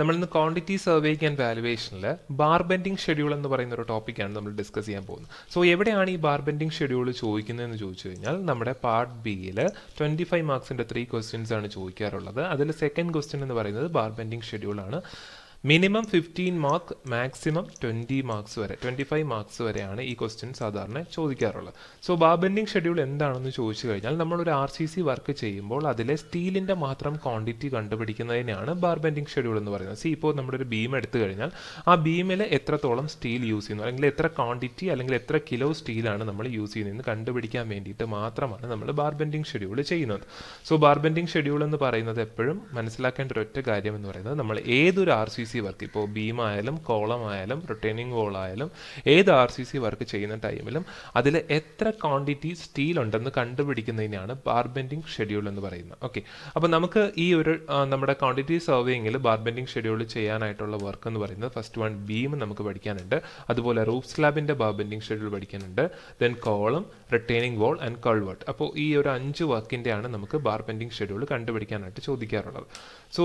നമ്മൾ ഇന്ന് ക്വാണ്ടിറ്റി സർവേക്ക് ആൻഡ് വാലുവേഷനിൽ ബാർ ബെൻഡിങ് ഷെഡ്യൂൾ എന്ന് പറയുന്ന ഒരു ടോപ്പിക്കാണ് നമ്മൾ ഡിസ്കസ് ചെയ്യാൻ പോകുന്നത് സോ എവിടെയാണ് ഈ ബാർ ബെൻഡിങ് ഷെഡ്യൂൾ ചോദിക്കുന്നതെന്ന് ചോദിച്ചു കഴിഞ്ഞാൽ നമ്മുടെ പാർട്ട് ബിയിൽ ട്വൻറ്റി ഫൈവ് മാർക്സിൻ്റെ ത്രീ ക്വസ്റ്റ്യൻസ് ആണ് ചോദിക്കാറുള്ളത് അതിൽ സെക്കൻഡ് ക്വസ്റ്റ്യൻ എന്ന് പറയുന്നത് ബാർ ബെൻഡിങ് ആണ് minimum fifteen mark maximum twenty marks വരെ ട്വൻറ്റി ഫൈവ് മാർക്സ് വരെയാണ് ഈ ക്വസ്റ്റ്യൻ സാധാരണ ചോദിക്കാറുള്ളത് സോ ബാബെൻഡിങ് ഷെഡ്യൂൾ എന്താണെന്ന് ചോദിച്ചു കഴിഞ്ഞാൽ നമ്മളൊരു ആർ സി സി വർക്ക് ചെയ്യുമ്പോൾ അതിലെ സ്റ്റീലിൻ്റെ മാത്രം ക്വാണ്ടിറ്റി കണ്ടുപിടിക്കുന്നതിനാണ് ബാർബെൻഡിങ് ഷെഡ്യൂൾ എന്ന് പറയുന്നത് സി ഇപ്പോൾ നമ്മുടെ ഒരു ബീം എടുത്തു കഴിഞ്ഞാൽ ആ ബീമിൽ എത്രത്തോളം സ്റ്റീൽ യൂസ് ചെയ്യുന്നു അല്ലെങ്കിൽ എത്ര ക്വാണ്ടിറ്റി അല്ലെങ്കിൽ എത്ര കിലോ സ്റ്റീലാണ് നമ്മൾ യൂസ് ചെയ്യുന്നതെന്ന് കണ്ടുപിടിക്കാൻ വേണ്ടിയിട്ട് മാത്രമാണ് നമ്മൾ ബാർബെൻഡിങ് ഷെഡ്യൂൾ ചെയ്യുന്നത് സോ ബാർബെൻഡിങ് ഷെഡ്യൂൾ എന്ന് പറയുന്നത് എപ്പോഴും മനസ്സിലാക്കേണ്ട ഒരൊറ്റ കാര്യം എന്ന് പറയുന്നത് നമ്മൾ ഏതൊരു ആർ സി സി സി വർക്ക് ഇപ്പോൾ ബീമായാലും ആയാലും കോളം ആയാലും റൊട്ടേണിംഗ് വോൾ ആയാലും ഏത് ആർ സി സി വർക്ക് ചെയ്യുന്ന ടൈമിലും അതിൽ എത്ര ക്വാണ്ടിറ്റി സ്റ്റീൽ ഉണ്ടെന്ന് കണ്ടുപിടിക്കുന്നതിനാണ് ബാർ ഷെഡ്യൂൾ എന്ന് പറയുന്നത് ഓക്കെ അപ്പോൾ നമുക്ക് ഈ ഒരു നമ്മുടെ ക്വാണ്ടിറ്റി സർവേയിങ്ങിൽ ബാർ ഷെഡ്യൂൾ ചെയ്യാനായിട്ടുള്ള വർക്ക് എന്ന് പറയുന്നത് ഫസ്റ്റ് വൺ ബീം നമുക്ക് പഠിക്കാനുണ്ട് അതുപോലെ റൂഫ് സ്ലാബിൻ്റെ ബാർ ഷെഡ്യൂൾ പഠിക്കാനുണ്ട് then column retaining wall and culvert അപ്പോൾ ഈ ഒരു അഞ്ച് വർക്കിൻ്റെയാണ് നമുക്ക് ബാർ പെൻഡിങ് ഷെഡ്യൂൾ കണ്ടുപിടിക്കാനായിട്ട് ചോദിക്കാറുള്ളത് സോ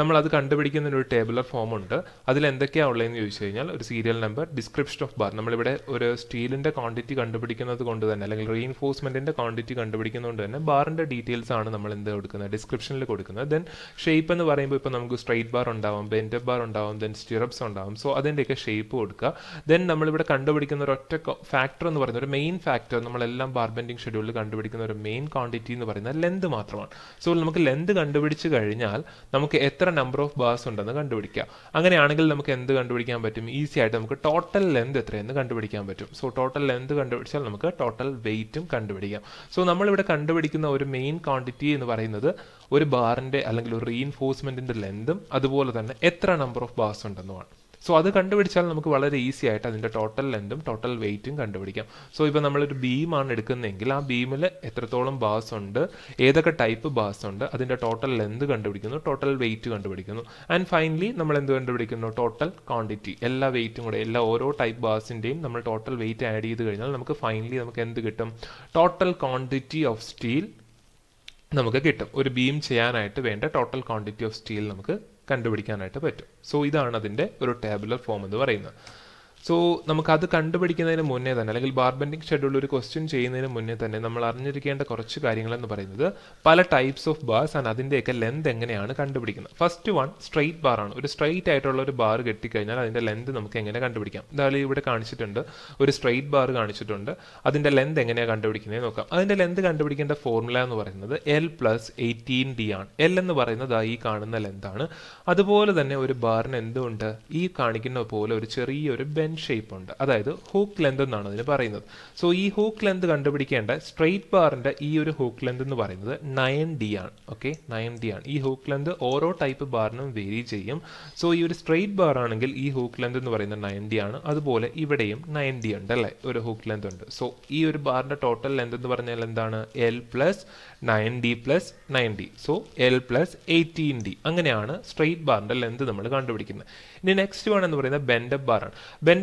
നമ്മളത് കണ്ടുപിടിക്കുന്നതിന് ഒരു ടേബിളർ ഫോം ഉണ്ട് അതിൽ എന്തൊക്കെയാണ് ഉള്ളതെന്ന് ചോദിച്ചു കഴിഞ്ഞാൽ ഒരു serial number description of bar നമ്മളിവിടെ ഒരു സ്റ്റീലിൻ്റെ ക്വാണ്ടിറ്റി കണ്ടുപിടിക്കുന്നത് കൊണ്ട് തന്നെ അല്ലെങ്കിൽ റീഇൻഫോഴ്സ്മെൻറ്റിൻ്റെ ക്വാണ്ടിറ്റി കണ്ടുപിടിക്കുന്നതുകൊണ്ട് തന്നെ ബാറിൻ്റെ ഡീറ്റെയിൽസ് ആണ് നമ്മൾ എന്ത് കൊടുക്കുന്നത് ഡിസ്ക്രിപ്ഷനിൽ കൊടുക്കുന്നത് ദെൻ ഷേപ്പ് എന്ന് പറയുമ്പോൾ ഇപ്പോൾ നമുക്ക് സ്ട്രൈറ്റ് ബാർ ഉണ്ടാവും ബെൻഡപ്പ് ബാർ ഉണ്ടാവും ദെൻ സ്റ്റിറപ്സ് ഉണ്ടാവും സോ അതിൻ്റെയൊക്കെ ഷേപ്പ് കൊടുക്കുക ദെൻ നമ്മളിവിടെ കണ്ടുപിടിക്കുന്ന ഒരു ഒറ്റ ഫാക്ടർ എന്ന് പറയുന്നത് ഒരു മെയിൻ ഫാക്ടർ നമ്മൾ നമ്മളെല്ലാം ബാർ ഷെഡ്യൂളിൽ കണ്ടുപിടിക്കുന്ന ഒരു മെയിൻ ക്വാണ്ടിറ്റി എന്ന് പറയുന്നത് ലെന്ത് മാത്രമാണ് സോ നമുക്ക് ലെന്ത് കണ്ടുപിടിച്ച് കഴിഞ്ഞാൽ നമുക്ക് എത്ര നമ്പർ ഓഫ് ബാർസ് ഉണ്ടെന്ന് കണ്ടുപിടിക്കാം അങ്ങനെയാണെങ്കിൽ നമുക്ക് എന്ത് കണ്ടുപിടിക്കാൻ പറ്റും ഈസി ആയിട്ട് നമുക്ക് ടോട്ടൽ ലെന്ത് എത്രയെന്ന് കണ്ടുപിടിക്കാൻ പറ്റും സോ ടോട്ടൽ ലെന്ത് കണ്ടുപിടിച്ചാൽ നമുക്ക് ടോട്ടൽ വെയ്റ്റും കണ്ടുപിടിക്കാം സോ നമ്മളിവിടെ കണ്ടുപിടിക്കുന്ന ഒരു മെയിൻ ക്വാണ്ടിറ്റി എന്ന് പറയുന്നത് ഒരു ബാറിൻ്റെ അല്ലെങ്കിൽ ഒരു റീഇൻഫോഴ്സ്മെൻറ്റിൻ്റെ ലെന്തും അതുപോലെ തന്നെ എത്ര നമ്പർ ഓഫ് ബാർസ് ഉണ്ടെന്നുമാണ് സോ അത് കണ്ടുപിടിച്ചാൽ നമുക്ക് വളരെ ഈസി ആയിട്ട് അതിൻ്റെ ടോട്ടൽ ലെന്തും ടോട്ടൽ വെയ്റ്റും കണ്ടുപിടിക്കാം സോ ഇപ്പോൾ നമ്മളൊരു ബീമാണ് എടുക്കുന്നതെങ്കിൽ ആ ബീമിൽ എത്രത്തോളം ബാസ് ഉണ്ട് ഏതൊക്കെ ടൈപ്പ് ബാസ് ഉണ്ട് അതിൻ്റെ ടോട്ടൽ ലെന്ത് കണ്ടുപിടിക്കുന്നു ടോട്ടൽ വെയ്റ്റ് കണ്ടുപിടിക്കുന്നു ആൻഡ് ഫൈനലി നമ്മൾ എന്ത് കണ്ടുപിടിക്കുന്നു ടോട്ടൽ ക്വാണ്ടിറ്റി എല്ലാ വെയ്റ്റും കൂടെ എല്ലാ ഓരോ ടൈപ്പ് ബാസിൻ്റെയും നമ്മൾ ടോട്ടൽ വെയ്റ്റ് ആഡ് ചെയ്ത് കഴിഞ്ഞാൽ നമുക്ക് ഫൈനലി നമുക്ക് എന്ത് കിട്ടും ടോട്ടൽ ക്വാണ്ടിറ്റി ഓഫ് സ്റ്റീൽ നമുക്ക് കിട്ടും ഒരു ബീം ചെയ്യാനായിട്ട് വേണ്ട ടോട്ടൽ ക്വാണ്ടിറ്റി ഓഫ് സ്റ്റീൽ നമുക്ക് കണ്ടുപിടിക്കാനായിട്ട് പറ്റും സോ ഇതാണ് അതിൻ്റെ ഒരു ടേബിളർ ഫോം എന്ന് പറയുന്നത് സോ നമുക്ക് അത് കണ്ടുപിടിക്കുന്നതിന് മുന്നേ തന്നെ അല്ലെങ്കിൽ ബാർബൻഡിങ് ഷെഡ്യൂൾ ഒരു ക്വസ്റ്റ്യൻ ചെയ്യുന്നതിന് മുന്നേ തന്നെ നമ്മൾ അറിഞ്ഞിരിക്കേണ്ട കുറച്ച് എന്ന് പറയുന്നത് പല ടൈപ്സ് ഓഫ് ബാർസ് ആണ് അതിൻ്റെയൊക്കെ ലെന്ത് എങ്ങനെയാണ് കണ്ടുപിടിക്കുന്നത് ഫസ്റ്റ് വൺ സ്ട്രെയിറ്റ് ബാർ ആണ് ഒരു സ്ട്രെയിറ്റ് ആയിട്ടുള്ള ഒരു ബാർ കെട്ടിക്കഴിഞ്ഞാൽ അതിൻ്റെ ലെന്ത് നമുക്ക് എങ്ങനെ കണ്ടുപിടിക്കാം ഇതാളി ഇവിടെ കാണിച്ചിട്ടുണ്ട് ഒരു സ്ട്രെയിറ്റ് ബാർ കാണിച്ചിട്ടുണ്ട് അതിൻ്റെ ലെന്ത് എങ്ങനെയാണ് കണ്ടുപിടിക്കുന്നത് നോക്കാം അതിൻ്റെ ലെന്ത് കണ്ടുപിടിക്കേണ്ട ഫോർമുല എന്ന് പറയുന്നത് എൽ പ്ലസ് എയ്റ്റീൻ ഡി ആണ് എൽ എന്ന് പറയുന്നത് ഈ കാണുന്ന ലെന്താണ് അതുപോലെ തന്നെ ഒരു ബാറിന് എന്തുണ്ട് ഈ കാണിക്കുന്ന പോലെ ഒരു ചെറിയൊരു ബെൻ ഷേപ്പ് ഉണ്ട് അതായത് ഹൂക്ക് ലെന്ത് എന്നാണ് അതിന് പറയുന്നത് സോ ഈ ഹൂക്ക് ലെന്ത് കണ്ടുപിടിക്കേണ്ട സ്ട്രെയിറ്റ് ബാറിൻ്റെ ഈ ഒരു ഹൂക്ക് ലെന്ത് എന്ന് പറയുന്നത് നയൻ ഡി ആണ് ഓക്കെ നയൻ ഡി ആണ് ഈ ഹൂക്ക് ലെന്ത് ഓരോ ടൈപ്പ് ബാറിനും വേരി ചെയ്യും സോ ഈ ഒരു സ്ട്രെയിറ്റ് ബാർ ആണെങ്കിൽ ഈ ഹൂക്ക് ലെന്ത് എന്ന് പറയുന്നത് നയൻ ഡി ആണ് അതുപോലെ ഇവിടെയും നയൻ ഡി ഉണ്ട് അല്ലേ ഒരു ഹൂക്ക് ലെന്ത് ഉണ്ട് സോ ഈ ഒരു ബാറിൻ്റെ ടോട്ടൽ ലെന്ത് എന്ന് പറഞ്ഞാൽ എന്താണ് L plus nine D plus nine D so L plus eighteen D അങ്ങനെയാണ് സ്ട്രെയിറ്റ് ബാറിൻ്റെ ലെന്ത് നമ്മൾ കണ്ടുപിടിക്കുന്നത് ഇനി നെക്സ്റ്റ് വൺ എന്ന് പറയുന്നത് ബെൻഡപ്പ് ബാർ ആണ്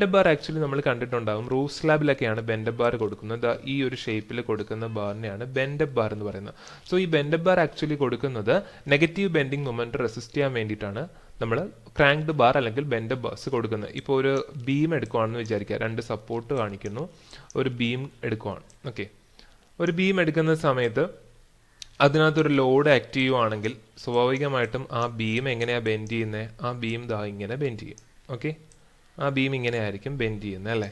ബെൻഡ് ബാർ ആക്ച്വലി നമ്മൾ കണ്ടിട്ടുണ്ടാകും റൂഫ് സ്ലാബിലൊക്കെയാണ് ബാർ കൊടുക്കുന്നത് ഈ ഒരു ഷേപ്പിൽ കൊടുക്കുന്ന ബാറിനെയാണ് ബാർ എന്ന് പറയുന്നത് സോ ഈ ബെൻഡ് ബാർ ആക്ച്വലി കൊടുക്കുന്നത് നെഗറ്റീവ് ബെൻഡിങ് മൊമെന്റ് റെസിസ്റ്റ് ചെയ്യാൻ വേണ്ടിയിട്ടാണ് നമ്മൾ ക്രാങ്ക്ഡ് ബാർ അല്ലെങ്കിൽ ബെൻഡ് ബാർസ് കൊടുക്കുന്നത് ഇപ്പോൾ ഒരു ബീം എടുക്കുവാണെന്ന് വിചാരിക്കുക രണ്ട് സപ്പോർട്ട് കാണിക്കുന്നു ഒരു ബീം എടുക്കുവാണ് ഓക്കെ ഒരു ബീം എടുക്കുന്ന സമയത്ത് അതിനകത്തൊരു ലോഡ് ആക്റ്റീവ് ആണെങ്കിൽ സ്വാഭാവികമായിട്ടും ആ ബീം എങ്ങനെയാണ് ബെൻഡ് ചെയ്യുന്നത് ആ ബീം ദാ ഇങ്ങനെ ബെൻഡ് ചെയ്യും ഓക്കെ ആ ബീം ഇങ്ങനെ ആയിരിക്കും ബെൻഡ് ചെയ്യുന്നത് അല്ലേ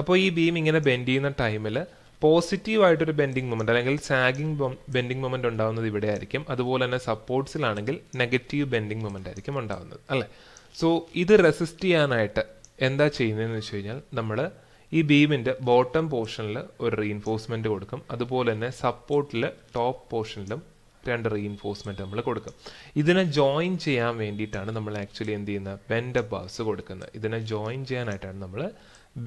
അപ്പോൾ ഈ ബീം ഇങ്ങനെ ബെൻഡ് ചെയ്യുന്ന ടൈമിൽ പോസിറ്റീവായിട്ടൊരു ബെൻഡിങ് മൊമെൻ്റ് അല്ലെങ്കിൽ സാഗിങ് ബെൻഡിങ് മൊമെൻ്റ് ഉണ്ടാകുന്നത് ഇവിടെ ആയിരിക്കും അതുപോലെ തന്നെ സപ്പോർട്സിലാണെങ്കിൽ നെഗറ്റീവ് ബെൻഡിങ് മൊമെൻ്റ് ആയിരിക്കും ഉണ്ടാകുന്നത് അല്ലേ സോ ഇത് റെസിസ്റ്റ് ചെയ്യാനായിട്ട് എന്താ ചെയ്യുന്നതെന്ന് വെച്ച് കഴിഞ്ഞാൽ നമ്മൾ ഈ ബീമിൻ്റെ ബോട്ടം പോർഷനിൽ ഒരു റീഇൻഫോഴ്സ്മെൻറ്റ് കൊടുക്കും അതുപോലെ തന്നെ സപ്പോർട്ടിൽ ടോപ്പ് പോർഷനിലും രണ്ട് റീഇൻഫോഴ്സ്മെൻറ്റ് നമ്മൾ കൊടുക്കും ഇതിനെ ജോയിൻ ചെയ്യാൻ വേണ്ടിയിട്ടാണ് നമ്മൾ ആക്ച്വലി എന്ത് ചെയ്യുന്നത് ബെൻഡ് ബാസ് കൊടുക്കുന്നത് ഇതിനെ ജോയിൻ ചെയ്യാനായിട്ടാണ് നമ്മൾ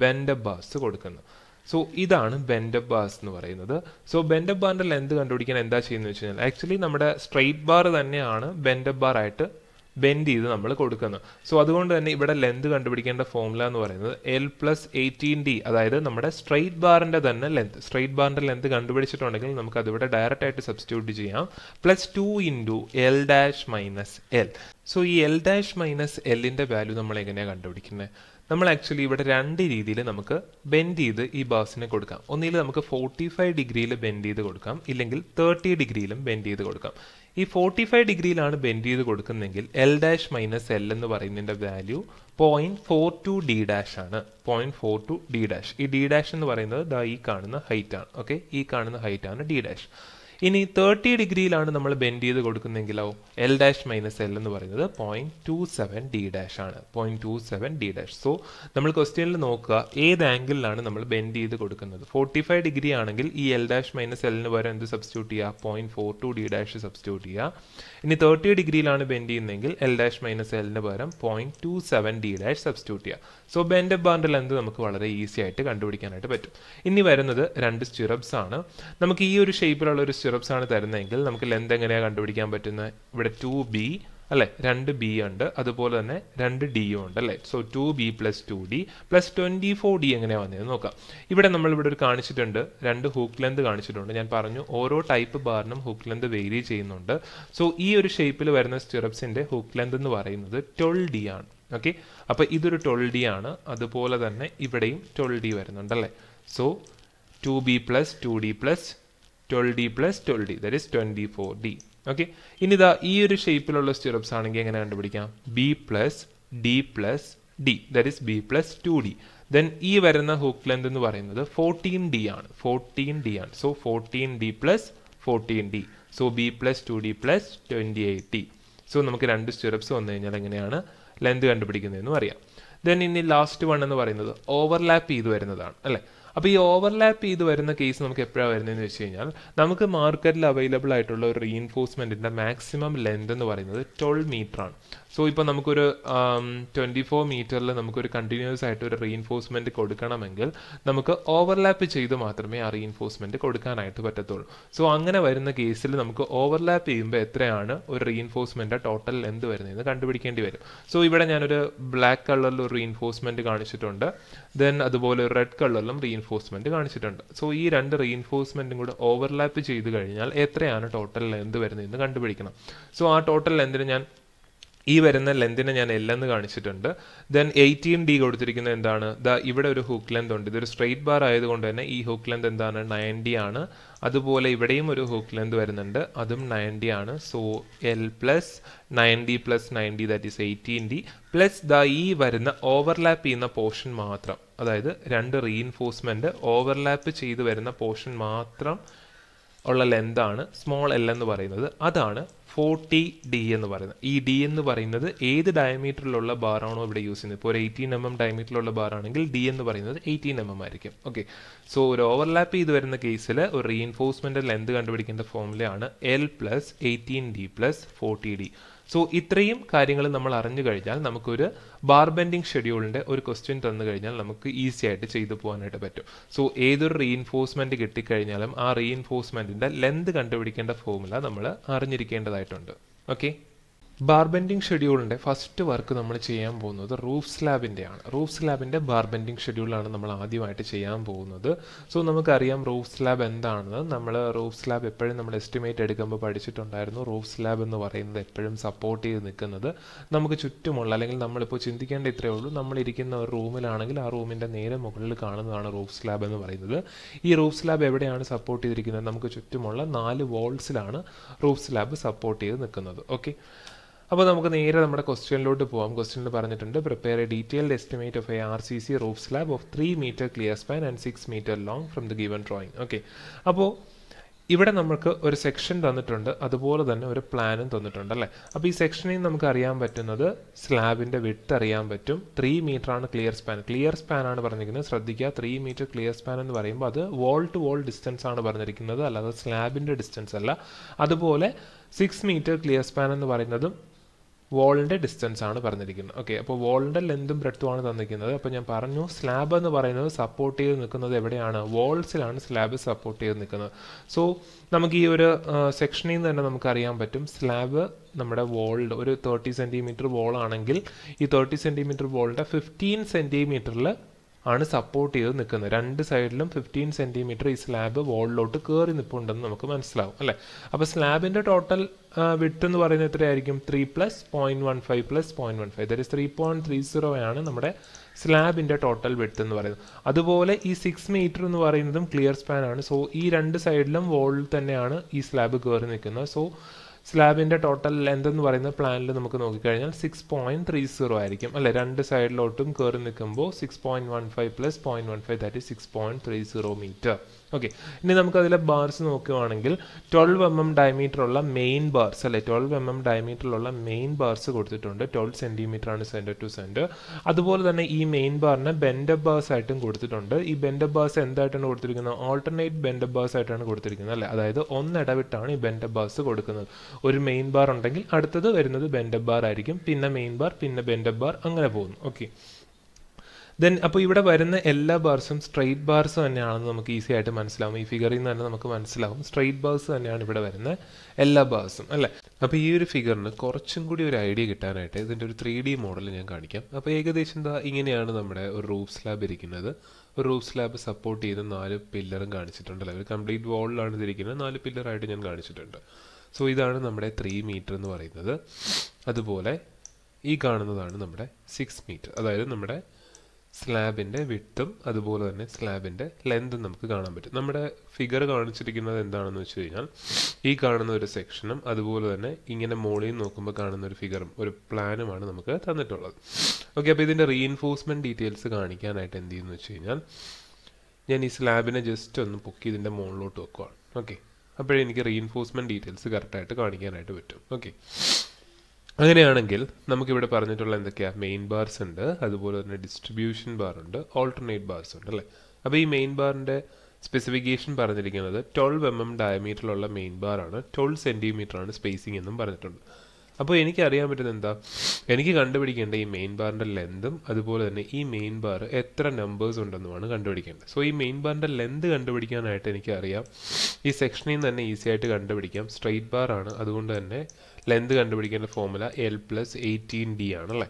ബെൻഡ് ബാസ് കൊടുക്കുന്നത് സോ ഇതാണ് ബെൻഡബ് ബാർസ് എന്ന് പറയുന്നത് സോ ബെൻഡബ് ബാറിൻ്റെ ലെന്ത് കണ്ടുപിടിക്കാൻ എന്താ ചെയ്യുന്നത് വെച്ച് കഴിഞ്ഞാൽ ആക്ച്വലി നമ്മുടെ സ്ട്രെയിറ്റ് ബാർ തന്നെയാണ് ബെൻഡബ് ബാർ ആയിട്ട് ബെൻഡ് ചെയ്ത് നമ്മൾ കൊടുക്കുന്നു സോ അതുകൊണ്ട് തന്നെ ഇവിടെ ലെന്ത് കണ്ടുപിടിക്കേണ്ട ഫോമുല എന്ന് പറയുന്നത് എൽ പ്ലസ് എയ്റ്റീൻ ഡി അതായത് നമ്മുടെ സ്ട്രെയിറ്റ് ബാറിൻ്റെ തന്നെ ലെന്ത് സ്ട്രെയിറ്റ് ബാറിൻ്റെ ലെന്ത് കണ്ടുപിടിച്ചിട്ടുണ്ടെങ്കിൽ നമുക്ക് അതിവിടെ ഡയറക്റ്റ് ആയിട്ട് സബ്സ്റ്റിറ്റ്യൂട്ട് ചെയ്യാം plus two into L dash minus L so ഈ എൽ ഡാഷ് മൈനസ് എല്ലിൻ്റെ വാല്യൂ നമ്മൾ എങ്ങനെയാണ് കണ്ടുപിടിക്കുന്നത് നമ്മൾ ആക്ച്വലി ഇവിടെ രണ്ട് രീതിയിൽ നമുക്ക് ബെൻഡ് ചെയ്ത് ഈ ബാസിനെ കൊടുക്കാം ഒന്നിൽ നമുക്ക് ഫോർട്ടി ഫൈവ് ഡിഗ്രിയിൽ ബെൻഡ് ചെയ്ത് കൊടുക്കാം ഇല്ലെങ്കിൽ തേർട്ടി ഡിഗ്രിയിലും ബെൻഡ് ചെയ്ത് കൊടുക്കാം ഈ ഫോർട്ടി ഫൈവ് ഡിഗ്രിയിലാണ് ബെൻഡ് ചെയ്ത് കൊടുക്കുന്നതെങ്കിൽ എൽ ഡാഷ് മൈനസ് എൽ എന്ന് പറയുന്നതിൻ്റെ value point four two D dash ആണ് point four two D dash ഈ ഡി ഡാഷ് എന്ന് പറയുന്നത് ദ ഈ കാണുന്ന ഹൈറ്റ് ആണ് ഓക്കെ ഈ കാണുന്ന ഹൈറ്റ് ആണ് ഡി ഡാഷ് ഇനി തേർട്ടി ഡിഗ്രിയിലാണ് നമ്മൾ ബെൻഡ് ചെയ്ത് കൊടുക്കുന്നതെങ്കിലോ എൽ ഡാഷ് മൈനസ് എൽ എന്ന് പറയുന്നത് point two seven D dash ആണ് point two seven D dash so നമ്മൾ ക്വസ്റ്റ്യനിൽ നോക്കുക ഏത് ആംഗിളിലാണ് നമ്മൾ ബെൻഡ് ചെയ്ത് കൊടുക്കുന്നത് ഫോർട്ടി ഫൈവ് ഡിഗ്രി ആണെങ്കിൽ ഈ എൽ ഡാഷ് മൈനസ് എല്ലിന് പകരം എന്ത് സബ്സ്റ്റിറ്റ്യൂട്ട് ചെയ്യുക point four two D dash substitute ചെയ്യുക ഇനി തേർട്ടി ഡിഗ്രിയിലാണ് ബെൻഡ് ചെയ്യുന്നതെങ്കിൽ എൽ ഡാഷ് മൈനസ് എല്ലിന് പകരം point two seven D dash substitute ചെയ്യുക സോ ബെൻഡ് ബാറിൻ്റെ ലെന്ത് നമുക്ക് വളരെ ഈസി ആയിട്ട് കണ്ടുപിടിക്കാനായിട്ട് പറ്റും ഇനി വരുന്നത് രണ്ട് സ്റ്റിറപ്സ് ആണ് നമുക്ക് ഈ ഒരു ഷേപ്പിലുള്ള ഒരു സ്റ്റിറപ്സ് ആണ് തരുന്നതെങ്കിൽ നമുക്ക് ലെന്ത് എങ്ങനെയാണ് കണ്ടുപിടിക്കാൻ പറ്റുന്നത് ഇവിടെ ടു ബി അല്ലേ രണ്ട് ബി ഉണ്ട് അതുപോലെ തന്നെ രണ്ട് ഡി ഉണ്ട് അല്ലേ so two B plus two D plus twenty four D എങ്ങനെയാ വന്നത് നോക്കാം ഇവിടെ നമ്മൾ ഇവിടെ ഒരു കാണിച്ചിട്ടുണ്ട് രണ്ട് ഹൂക്ക് ലെന്ത് കാണിച്ചിട്ടുണ്ട് ഞാൻ പറഞ്ഞു ഓരോ ടൈപ്പ് ബാറിനും ഹൂക്ക് ലെന്ത് വേരി ചെയ്യുന്നുണ്ട് സോ ഈ ഒരു ഷേപ്പിൽ വരുന്ന സ്റ്റിറപ്സിന്റെ ഹൂക്ക് ലെന്ത് എന്ന് പറയുന്നത് ട്വൽ ഡി ആണ് ഓക്കെ അപ്പോൾ ഇതൊരു ട്വൽ ഡി ആണ് അതുപോലെ തന്നെ ഇവിടെയും ട്വൽ ഡി വരുന്നുണ്ടല്ലേ so two B plus two D plus twelve D plus twelve D that is twenty four D okay ഇനി ഇതാ ഈ ഒരു ഷേപ്പിലുള്ള സ്റ്റിറപ്സ് ആണെങ്കിൽ എങ്ങനെ കണ്ടുപിടിക്കാം B plus D plus D that is B plus two D then ഈ വരുന്ന ഹുക്ക് ലെന്ത് എന്ന് പറയുന്നത് ഫോർട്ടീൻ ഡി ആണ് ഫോർട്ടീൻ ഡി ആണ് so fourteen D plus fourteen D so B plus two D plus twenty eight D so നമുക്ക് രണ്ട് stirrups വന്നു കഴിഞ്ഞാൽ എങ്ങനെയാണ് ലെന്ത് കണ്ടുപിടിക്കുന്നതെന്ന് അറിയാം ദെൻ ഇനി ലാസ്റ്റ് വൺ എന്ന് പറയുന്നത് ഓവർലാപ്പ് ചെയ്ത് വരുന്നതാണ് അല്ലേ അപ്പോൾ ഈ ഓവർലാപ്പ് ചെയ്ത് വരുന്ന കേസ് നമുക്ക് എപ്പോഴാണ് വരുന്നതെന്ന് വെച്ച് കഴിഞ്ഞാൽ നമുക്ക് മാർക്കറ്റിൽ അവൈലബിൾ ആയിട്ടുള്ള ഒരു റീഇൻഫോഴ്സ്മെന്റിന്റെ മാക്സിമം ലെങ്ത് എന്ന് പറയുന്നത് ട്വൽവ് മീറ്റർ ആണ് സോ ഇപ്പോൾ നമുക്കൊരു ട്വൻറ്റി ഫോർ മീറ്ററിൽ നമുക്കൊരു കണ്ടിന്യൂസ് ആയിട്ട് ഒരു റീഇൻഫോഴ്സ്മെൻറ്റ് കൊടുക്കണമെങ്കിൽ നമുക്ക് ഓവർലാപ്പ് ചെയ്ത് മാത്രമേ ആ റീഇൻഫോഴ്സ്മെൻറ്റ് കൊടുക്കാനായിട്ട് പറ്റത്തുള്ളൂ സോ അങ്ങനെ വരുന്ന കേസിൽ നമുക്ക് ഓവർലാപ്പ് ചെയ്യുമ്പോൾ എത്രയാണ് ഒരു റീഇൻഫോഴ്സ്മെൻറ്റ് ടോട്ടൽ എന്ത് വരുന്നതെന്ന് കണ്ടുപിടിക്കേണ്ടി വരും സോ ഇവിടെ ഞാനൊരു ബ്ലാക്ക് കളറിൽ ഒരു റീഇൻഫോഴ്സ്മെൻറ്റ് കാണിച്ചിട്ടുണ്ട് ദെൻ അതുപോലെ റെഡ് കളറിലും റീഇൻഫോഴ്സ്മെൻറ്റ് കാണിച്ചിട്ടുണ്ട് സോ ഈ രണ്ട് റീഇൻഫോഴ്സ്മെൻറ്റും കൂടെ ഓവർലാപ്പ് ചെയ്ത് കഴിഞ്ഞാൽ എത്രയാണ് ടോട്ടൽ ലെന്ത് വരുന്നതെന്ന് കണ്ടുപിടിക്കണം സോ ആ ടോട്ടൽ ലെന്തിന് ഞാൻ ഈ വരുന്ന ലെന്തിനെ ഞാൻ എല്ലെന്ന് കാണിച്ചിട്ടുണ്ട് ദെൻ എയ്റ്റീൻ ഡി കൊടുത്തിരിക്കുന്നത് എന്താണ് ദാ ഇവിടെ ഒരു ഹുക്ക് ലെന്ത് ഉണ്ട് ഇതൊരു സ്ട്രെയിറ്റ് ബാർ ആയതുകൊണ്ട് തന്നെ ഈ ഹുക്ക് ലെന്ത് എന്താണ് നയൻറ്റി ആണ് അതുപോലെ ഇവിടെയും ഒരു ഹുക്ക് ലെന്ത് വരുന്നുണ്ട് അതും നയൻറ്റി ആണ് so L plus D plus D that is eighteen D plus ദാ ഈ വരുന്ന ഓവർലാപ്പ് ചെയ്യുന്ന പോർഷൻ മാത്രം അതായത് രണ്ട് റീഇൻഫോഴ്സ്മെൻറ്റ് ഓവർലാപ്പ് ചെയ്ത് വരുന്ന പോർഷൻ മാത്രം ഉള്ള ലെന്താണ് സ്മോൾ എൽ എന്ന് പറയുന്നത് അതാണ് ഫോർട്ടി ഡി എന്ന് പറയുന്നത് ഈ ഡി എന്ന് പറയുന്നത് ഏത് ഡയമീറ്ററിലുള്ള ബാറാണോ ഇവിടെ യൂസ് ചെയ്യുന്നത് ഇപ്പോൾ ഒരു എയ്റ്റീൻ എം എം ഡയമീറ്ററിലുള്ള ബാറാണെങ്കിൽ ഡി എന്ന് പറയുന്നത് എയ്റ്റീൻ എം എം ആയിരിക്കും ഓക്കെ സോ ഒരു ഓവർലാപ്പ് ചെയ്ത് വരുന്ന കേസിൽ ഒരു റീഎൻഫോഴ്സ്മെൻറ്റ് ലെന്ത് കണ്ടുപിടിക്കേണ്ട ഫോമിലാണ് L plus eighteen D plus forty D so ഇത്രയും കാര്യങ്ങൾ നമ്മൾ അറിഞ്ഞു കഴിഞ്ഞാൽ നമുക്കൊരു ബാർബെൻഡിങ് ബെൻഡിങ് ഷെഡ്യൂളിൻ്റെ ഒരു ക്വസ്റ്റ്യൻ തന്നു കഴിഞ്ഞാൽ നമുക്ക് ഈസി ആയിട്ട് ചെയ്തു പോകാനായിട്ട് പറ്റും സോ ഏതൊരു റീഇൻഫോഴ്സ്മെൻറ്റ് കിട്ടിക്കഴിഞ്ഞാലും ആ റീഇൻഫോഴ്സ്മെൻറ്റിൻ്റെ ലെന്ത് കണ്ടുപിടിക്കേണ്ട ഫോമുല നമ്മൾ അറിഞ്ഞിരിക്കേണ്ടതായിട്ടുണ്ട് ഓക്കെ ബാർബെൻഡിങ് ഷെഡ്യൂളിൻ്റെ ഫസ്റ്റ് വർക്ക് നമ്മൾ ചെയ്യാൻ പോകുന്നത് റൂഫ് സ്ലാബിൻ്റെയാണ് റൂഫ് സ്ലാബിൻ്റെ ബാർബെൻഡിങ് ഷെഡ്യൂളാണ് നമ്മൾ ആദ്യമായിട്ട് ചെയ്യാൻ പോകുന്നത് സോ നമുക്കറിയാം റൂഫ് സ്ലാബ് എന്താണെന്ന് നമ്മൾ റൂഫ് സ്ലാബ് എപ്പോഴും നമ്മൾ എസ്റ്റിമേറ്റ് എടുക്കുമ്പോൾ പഠിച്ചിട്ടുണ്ടായിരുന്നു റൂഫ് സ്ലാബ് എന്ന് പറയുന്നത് എപ്പോഴും സപ്പോർട്ട് ചെയ്ത് നിൽക്കുന്നത് നമുക്ക് ചുറ്റുമുള്ള അല്ലെങ്കിൽ നമ്മളിപ്പോൾ ചിന്തിക്കേണ്ട ഇത്രയേ ഉള്ളൂ നമ്മളിരിക്കുന്ന ഒരു റൂമിലാണെങ്കിൽ ആ റൂമിൻ്റെ നേരെ മുകളിൽ കാണുന്നതാണ് റൂഫ് സ്ലാബ് എന്ന് പറയുന്നത് ഈ റൂഫ് സ്ലാബ് എവിടെയാണ് സപ്പോർട്ട് ചെയ്തിരിക്കുന്നത് നമുക്ക് ചുറ്റുമുള്ള നാല് വോൾസിലാണ് റൂഫ് സ്ലാബ് സപ്പോർട്ട് ചെയ്ത് നിൽക്കുന്നത് ഓക്കെ അപ്പോൾ നമുക്ക് നേരെ നമ്മുടെ ക്വസ്റ്റ്യനിലോട്ട് പോകാം ക്വസ്റ്റ്യനിൽ പറഞ്ഞിട്ടുണ്ട് prepare a detailed estimate of a R C C roof slab of three metre clear span and six metre long from the given drawing okay അപ്പോൾ ഇവിടെ നമുക്ക് ഒരു സെക്ഷൻ തന്നിട്ടുണ്ട് അതുപോലെ തന്നെ ഒരു പ്ലാനും തന്നിട്ടുണ്ട് അല്ലേ അപ്പോൾ ഈ സെക്ഷനിൽ നിന്ന് നമുക്ക് അറിയാൻ പറ്റുന്നത് സ്ലാബിൻ്റെ വിട്ട് അറിയാൻ പറ്റും ത്രീ ആണ് ക്ലിയർ സ്പാൻ ക്ലിയർ സ്പാൻ ആണ് പറഞ്ഞിരിക്കുന്നത് ശ്രദ്ധിക്കുക ത്രീ മീറ്റർ ക്ലിയർ സ്പാൻ എന്ന് പറയുമ്പോൾ അത് വോൾ ടു വോൾ ഡിസ്റ്റൻസ് ആണ് പറഞ്ഞിരിക്കുന്നത് അല്ലാതെ സ്ലാബിൻ്റെ ഡിസ്റ്റൻസ് അല്ല അതുപോലെ സിക്സ് മീറ്റർ ക്ലിയർ സ്പാൻ എന്ന് പറയുന്നതും വോളിൻ്റെ ഡിസ്റ്റൻസ് ആണ് പറഞ്ഞിരിക്കുന്നത് ഓക്കെ അപ്പോൾ വോളിൻ്റെ ബ്രെഡ്ത്തും ബ്രെഡ്ത്തുമാണ് തന്നിരിക്കുന്നത് അപ്പോൾ ഞാൻ പറഞ്ഞു സ്ലാബ് എന്ന് പറയുന്നത് സപ്പോർട്ട് ചെയ്ത് നിൽക്കുന്നത് എവിടെയാണ് വോൾസിലാണ് സ്ലാബ് സപ്പോർട്ട് ചെയ്ത് നിൽക്കുന്നത് സോ നമുക്ക് ഈ ഒരു സെക്ഷനിൽ നിന്ന് തന്നെ നമുക്കറിയാൻ പറ്റും സ്ലാബ് നമ്മുടെ വോൾഡ് ഒരു തേർട്ടി സെൻറ്റിമീറ്റർ വോളാണെങ്കിൽ ഈ തേർട്ടി സെൻറ്റിമീറ്റർ വോളിൻ്റെ ഫിഫ്റ്റീൻ സെൻറ്റിമീറ്ററിൽ ആണ് സപ്പോർട്ട് ചെയ്ത് നിൽക്കുന്നത് രണ്ട് സൈഡിലും ഫിഫ്റ്റീൻ സെൻറ്റിമീറ്റർ ഈ സ്ലാബ് വോളിലോട്ട് കയറി നിൽപ്പുണ്ടെന്ന് നമുക്ക് മനസ്സിലാവും അല്ലേ അപ്പോൾ സ്ലാബിൻ്റെ ടോട്ടൽ വിട്ട് എന്ന് പറയുന്നത് എത്രയായിരിക്കും three plus point one five plus point one five that is three point three zero ആണ് നമ്മുടെ സ്ലാബിൻ്റെ ടോട്ടൽ വിട്ട് എന്ന് പറയുന്നത് അതുപോലെ ഈ സിക്സ് മീറ്റർ എന്ന് പറയുന്നതും ക്ലിയർ സ്പാൻ ആണ് സോ ഈ രണ്ട് സൈഡിലും വോളിൽ തന്നെയാണ് ഈ സ്ലാബ് കയറി നിൽക്കുന്നത് സോ സ്ലാബിൻ്റെ ടോട്ടൽ ലെന്ത് എന്ന് പറയുന്ന പ്ലാനിൽ നമുക്ക് നോക്കിക്കഴിഞ്ഞാൽ സിക്സ് പോയിൻറ്റ് ത്രീ സീറോ ആയിരിക്കും അല്ലെ രണ്ട് സൈഡിലോട്ടും കയറി നിൽക്കുമ്പോൾ six point one five plus point one five that six point three zero metre okay ഇനി നമുക്ക് അതിലെ ബാർസ് നോക്കുകയാണെങ്കിൽ ട്വൽവ് എം എം ഉള്ള മെയിൻ ബാർസ് അല്ലെ ട്വൽവ് എം എം ഡയമീറ്ററിലുള്ള മെയിൻ ബാർസ് കൊടുത്തിട്ടുണ്ട് ട്വൽവ് സെൻറ്റിമീറ്റർ ആണ് സെൻറ്റർ ടു സെൻറ്റർ അതുപോലെ തന്നെ ഈ മെയിൻ ബാറിന് ബെൻഡബ് ബാർസ് ആയിട്ടും കൊടുത്തിട്ടുണ്ട് ഈ ബെൻഡബ് ബാർസ് എന്തായിട്ടാണ് കൊടുത്തിരിക്കുന്നത് ഓൾട്ടർനേറ്റ് ബെൻഡബ് ബാർസ് ആയിട്ടാണ് കൊടുത്തിരിക്കുന്നത് അല്ലേ അതായത് ഒന്നിടവിട്ടാണ് ഈ ബെൻഡബ് ബാർസ് കൊടുക്കുന്നത് ഒരു മെയിൻ ബാർ ഉണ്ടെങ്കിൽ അടുത്തത് വരുന്നത് ബെൻഡബ് ബാർ ആയിരിക്കും പിന്നെ മെയിൻ ബാർ പിന്നെ ബെൻഡബ് ബാർ അങ്ങനെ പോകുന്നു ഓക്കെ ദെൻ അപ്പോൾ ഇവിടെ വരുന്ന എല്ലാ ബാർസും സ്ട്രെയിറ്റ് ബാർസ് തന്നെയാണെന്ന് നമുക്ക് ഈസി ആയിട്ട് മനസ്സിലാവും ഈ ഫിഗറിൽ നിന്ന് തന്നെ നമുക്ക് മനസ്സിലാവും സ്ട്രെയിറ്റ് ബാർസ് തന്നെയാണ് ഇവിടെ വരുന്ന എല്ലാ ബാർസും അല്ലേ അപ്പോൾ ഈ ഒരു ഫിഗറിന് കുറച്ചും കൂടി ഒരു ഐഡിയ കിട്ടാനായിട്ട് ഇതിൻ്റെ ഒരു ത്രീ ഡി മോഡൽ ഞാൻ കാണിക്കാം അപ്പോൾ ഏകദേശം എന്താ ഇങ്ങനെയാണ് നമ്മുടെ ഒരു റൂഫ് സ്ലാബ് ഇരിക്കുന്നത് ഒരു റൂഫ് സ്ലാബ് സപ്പോർട്ട് ചെയ്ത് നാല് പില്ലറും കാണിച്ചിട്ടുണ്ടല്ലോ ഒരു കംപ്ലീറ്റ് വാളിലാണ് ഇതിരിക്കുന്നത് നാല് പില്ലറായിട്ട് ഞാൻ കാണിച്ചിട്ടുണ്ട് സോ ഇതാണ് നമ്മുടെ ത്രീ മീറ്റർ എന്ന് പറയുന്നത് അതുപോലെ ഈ കാണുന്നതാണ് നമ്മുടെ സിക്സ് മീറ്റർ അതായത് നമ്മുടെ സ്ലാബിൻ്റെ വിട്ടും അതുപോലെ തന്നെ സ്ലാബിൻ്റെ ലെങ്തും നമുക്ക് കാണാൻ പറ്റും നമ്മുടെ ഫിഗർ കാണിച്ചിരിക്കുന്നത് എന്താണെന്ന് വെച്ച് കഴിഞ്ഞാൽ ഈ കാണുന്ന ഒരു സെക്ഷനും അതുപോലെ തന്നെ ഇങ്ങനെ മോളിൽ നോക്കുമ്പോൾ കാണുന്ന ഒരു ഫിഗറും ഒരു പ്ലാനുമാണ് നമുക്ക് തന്നിട്ടുള്ളത് ഓക്കെ അപ്പോൾ ഇതിൻ്റെ റീഎൻഫോഴ്സ്മെൻറ്റ് ഡീറ്റെയിൽസ് കാണിക്കാനായിട്ട് എന്ത് ചെയ്യുന്നു വെച്ച് കഴിഞ്ഞാൽ ഞാൻ ഈ സ്ലാബിനെ ജസ്റ്റ് ഒന്ന് പൊക്കി ഇതിൻ്റെ മുകളിലോട്ട് വെക്കുവാണ് ഓക്കെ അപ്പോഴെനിക്ക് എനിക്ക് റീഎൻഫോഴ്സ്മെൻറ്റ് ഡീറ്റെയിൽസ് കറക്റ്റായിട്ട് കാണിക്കാനായിട്ട് പറ്റും ഓക്കെ അങ്ങനെയാണെങ്കിൽ നമുക്കിവിടെ പറഞ്ഞിട്ടുള്ള എന്തൊക്കെയാണ് മെയിൻ ബാർസ് ഉണ്ട് അതുപോലെ തന്നെ ഡിസ്ട്രിബ്യൂഷൻ ബാർ ഉണ്ട് ഓൾട്ടർനേറ്റ് ബാർസ് ഉണ്ട് അല്ലേ അപ്പോൾ ഈ മെയിൻ ബാറിൻ്റെ സ്പെസിഫിക്കേഷൻ പറഞ്ഞിരിക്കുന്നത് ട്വൽവ് എം എം ഡയമീറ്ററിലുള്ള മെയിൻ ബാറാണ് ട്വൽവ് സെൻറ്റിമീറ്ററാണ് സ്പേസിംഗ് എന്നും പറഞ്ഞിട്ടുണ്ട് അപ്പോൾ എനിക്ക് അറിയാൻ പറ്റുന്നത് എന്താ എനിക്ക് കണ്ടുപിടിക്കേണ്ട ഈ മെയിൻ ബാറിൻ്റെ ലെന്തും അതുപോലെ തന്നെ ഈ മെയിൻ ബാർ എത്ര നമ്പേഴ്സ് ഉണ്ടെന്നുമാണ് കണ്ടുപിടിക്കേണ്ടത് സോ ഈ മെയിൻ ബാറിൻ്റെ ലെന്ത് കണ്ടുപിടിക്കാനായിട്ട് എനിക്കറിയാം ഈ സെക്ഷനിൽ നിന്ന് തന്നെ ഈസി ആയിട്ട് കണ്ടുപിടിക്കാം സ്ട്രെയിറ്റ് ബാറാണ് അതുകൊണ്ട് തന്നെ ലെന്ത് കണ്ടുപിടിക്കേണ്ട formula L plus eighteen D ആണല്ലേ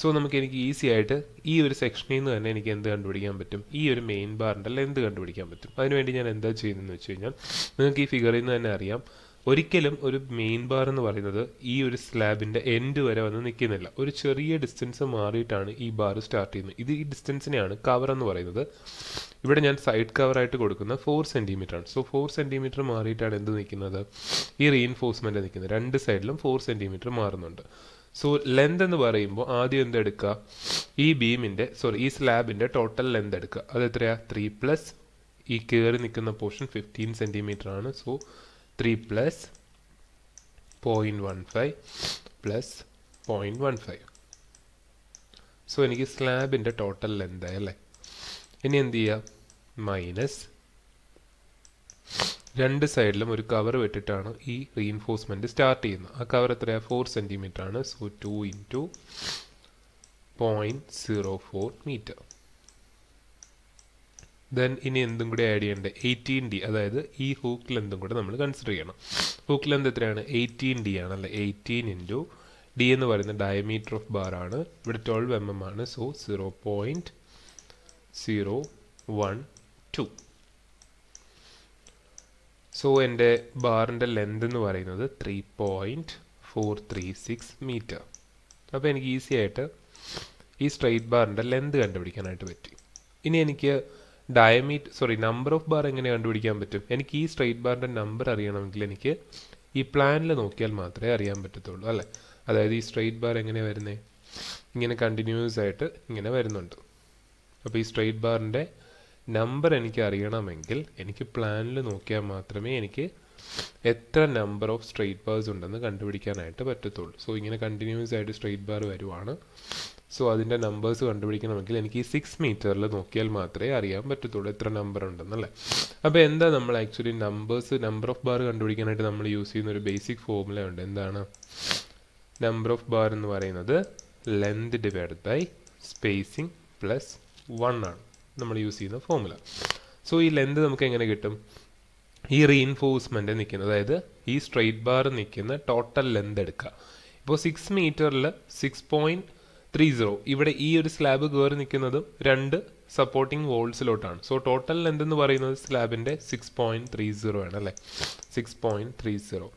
സോ നമുക്ക് എനിക്ക് ഈസി ആയിട്ട് ഈ ഒരു സെക്ഷനിൽ നിന്ന് തന്നെ എനിക്ക് എന്ത് കണ്ടുപിടിക്കാൻ പറ്റും ഈ ഒരു മെയിൻ ബാറിൻ്റെ ലെന്ത് കണ്ടുപിടിക്കാൻ പറ്റും അതിനുവേണ്ടി ഞാൻ എന്താ ചെയ്യുന്നതെന്ന് വെച്ച് കഴിഞ്ഞാൽ നിങ്ങൾക്ക് ഈ ഫിഗറിൽ നിന്ന് തന്നെ അറിയാം ഒരിക്കലും ഒരു മെയിൻ ബാർ എന്ന് പറയുന്നത് ഈ ഒരു സ്ലാബിന്റെ എൻഡ് വരെ വന്ന് നിൽക്കുന്നില്ല ഒരു ചെറിയ ഡിസ്റ്റൻസ് മാറിയിട്ടാണ് ഈ ബാർ സ്റ്റാർട്ട് ചെയ്യുന്നത് ഇത് ഈ ഡിസ്റ്റൻസിനെയാണ് കവർ എന്ന് പറയുന്നത് ഇവിടെ ഞാൻ സൈഡ് ആയിട്ട് കൊടുക്കുന്ന ഫോർ സെൻറ്റിമീറ്റർ ആണ് സോ ഫോർ സെൻറ്റിമീറ്റർ മാറിയിട്ടാണ് എന്ത് നിൽക്കുന്നത് ഈ റീഎൻഫോഴ്സ്മെൻ്റ് നിൽക്കുന്നത് രണ്ട് സൈഡിലും ഫോർ സെൻറ്റിമീറ്റർ മാറുന്നുണ്ട് സോ ലെന്ത് എന്ന് പറയുമ്പോൾ ആദ്യം എന്ത് എടുക്കുക ഈ ബീമിൻ്റെ സോറി ഈ സ്ലാബിൻ്റെ ടോട്ടൽ ലെന്ത് എടുക്കുക അത് എത്രയാണ് ത്രീ പ്ലസ് ഈ കയറി നിൽക്കുന്ന പോർഷൻ ഫിഫ്റ്റീൻ സെൻറ്റിമീറ്റർ ആണ് സോ 3 plus 0.15 plus 0.15 സോ എനിക്ക് സ്ലാബിൻ്റെ ടോട്ടൽ ലെന്തായി അല്ലേ ഇനി എന്ത് ചെയ്യുക മൈനസ് രണ്ട് സൈഡിലും ഒരു കവർ വിട്ടിട്ടാണ് ഈ റീഇൻഫോഴ്സ്മെൻറ്റ് സ്റ്റാർട്ട് ചെയ്യുന്നത് ആ കവർ എത്രയാണ് ഫോർ സെൻറ്റിമീറ്റർ ആണ് so two into point zero four metre then ഇനി എന്തും കൂടി ആഡ് ചെയ്യേണ്ടത് എയ്റ്റീൻ ഡി അതായത് ഈ ഹൂക്ക് ലെന്തും കൂടെ നമ്മൾ കൺസിഡർ ചെയ്യണം ഹൂക്ക് ലെന്ത് എത്രയാണ് എയ്റ്റീൻ ഡി ആണല്ലേ എയ്റ്റീൻ ഇൻറ്റു ഡി എന്ന് പറയുന്ന ഡയമീറ്റർ ഓഫ് ബാർ ആണ് ഇവിടെ ട്വൽവ് എം എം ആണ് so zero point zero one two so എൻ്റെ ബാറിൻ്റെ ലെന്ത് എന്ന് പറയുന്നത് three point four three six metre അപ്പോൾ എനിക്ക് ഈസി ആയിട്ട് ഈ സ്ട്രെയിറ്റ് ബാറിൻ്റെ ലെന്ത് കണ്ടുപിടിക്കാനായിട്ട് പറ്റി ഇനി എനിക്ക് diameter sorry number of bar എങ്ങനെ കണ്ടുപിടിക്കാൻ പറ്റും എനിക്ക് ഈ സ്ട്രെയിറ്റ് ബാറിൻ്റെ നമ്പർ അറിയണമെങ്കിൽ എനിക്ക് ഈ പ്ലാനിൽ നോക്കിയാൽ മാത്രമേ അറിയാൻ പറ്റത്തുള്ളൂ അല്ലേ അതായത് ഈ സ്ട്രെയിറ്റ് ബാർ എങ്ങനെ വരുന്നത് ഇങ്ങനെ കണ്ടിന്യൂസ് ആയിട്ട് ഇങ്ങനെ വരുന്നുണ്ട് അപ്പോൾ ഈ സ്ട്രെയിറ്റ് ബാറിൻ്റെ നമ്പർ എനിക്ക് അറിയണമെങ്കിൽ എനിക്ക് പ്ലാനിൽ നോക്കിയാൽ മാത്രമേ എനിക്ക് എത്ര നമ്പർ ഓഫ് സ്ട്രെയിറ്റ് ബാർസ് ഉണ്ടെന്ന് കണ്ടുപിടിക്കാനായിട്ട് പറ്റത്തുള്ളൂ സോ ഇങ്ങനെ കണ്ടിന്യൂസ് ആയിട്ട് സ്ട്രെയിറ്റ് ബാർ വരുവാണ് സോ അതിൻ്റെ നമ്പേഴ്സ് കണ്ടുപിടിക്കണമെങ്കിൽ എനിക്ക് ഈ സിക്സ് മീറ്ററിൽ നോക്കിയാൽ മാത്രമേ അറിയാൻ പറ്റത്തുള്ളൂ എത്ര നമ്പർ ഉണ്ടെന്നല്ലേ അപ്പോൾ എന്താ നമ്മൾ actually numbers number of bar കണ്ടുപിടിക്കാനായിട്ട് നമ്മൾ യൂസ് ചെയ്യുന്ന ഒരു ബേസിക് ഫോമുല ഉണ്ട് എന്താണ് നമ്പർ ഓഫ് ബാർ എന്ന് പറയുന്നത് length divide by spacing plus one ആണ് നമ്മൾ യൂസ് ചെയ്യുന്ന ഫോമുല സോ ഈ ലെങ്ത് നമുക്ക് എങ്ങനെ കിട്ടും ഈ റീഇൻഫോഴ്സ്മെൻറ്റ് നിൽക്കുന്നത് അതായത് ഈ സ്ട്രെയിറ്റ് ബാർ നിൽക്കുന്ന ടോട്ടൽ ലെന്ത് എടുക്കുക ഇപ്പോൾ സിക്സ് മീറ്ററിൽ സിക്സ് പോയിൻറ്റ് ത്രീ സീറോ ഇവിടെ ഈ ഒരു സ്ലാബ് കയറി നിൽക്കുന്നതും രണ്ട് സപ്പോർട്ടിങ് വോൾസിലോട്ടാണ് സോ ടോട്ടൽ ലെന്ത് എന്ന് പറയുന്നത് സ്ലാബിൻ്റെ സിക്സ് പോയിൻറ്റ് ത്രീ സീറോ ആണ് അല്ലേ six point three zero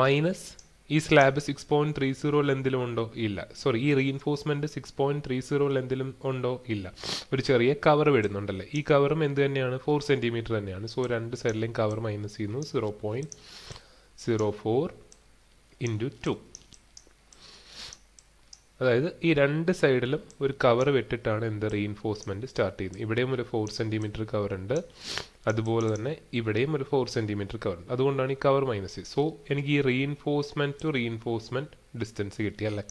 minus ഈ slab six point three zero ലെന്തിലും ഉണ്ടോ ഇല്ല സോറി ഈ reinforcement six point three zero ലെന്തിലും ഉണ്ടോ ഇല്ല ഒരു ചെറിയ കവർ വിടുന്നുണ്ടല്ലേ ഈ കവറും എന്ത് തന്നെയാണ് ഫോർ സെന്റിമീറ്റർ തന്നെയാണ് സോ രണ്ട് സൈഡിലും കവർ മൈനസ് ചെയ്യുന്നു zero point zero four into two അതായത് ഈ രണ്ട് സൈഡിലും ഒരു കവർ വെട്ടിട്ടാണ് എന്ത് റീഇൻഫോഴ്സ്മെൻറ്റ് സ്റ്റാർട്ട് ചെയ്യുന്നത് ഇവിടെയും ഒരു ഫോർ സെൻറ്റിമീറ്റർ കവർ ഉണ്ട് അതുപോലെ തന്നെ ഇവിടെയും ഒരു ഫോർ സെൻറ്റിമീറ്റർ കവർ ഉണ്ട് അതുകൊണ്ടാണ് ഈ കവർ മൈനസ് സോ എനിക്ക് ഈ റീഇൻഫോഴ്സ്മെൻറ്റ് ടു റീഇൻഫോഴ്സ്മെൻറ്റ് ഡിസ്റ്റൻസ് കിട്ടി അല്ലേ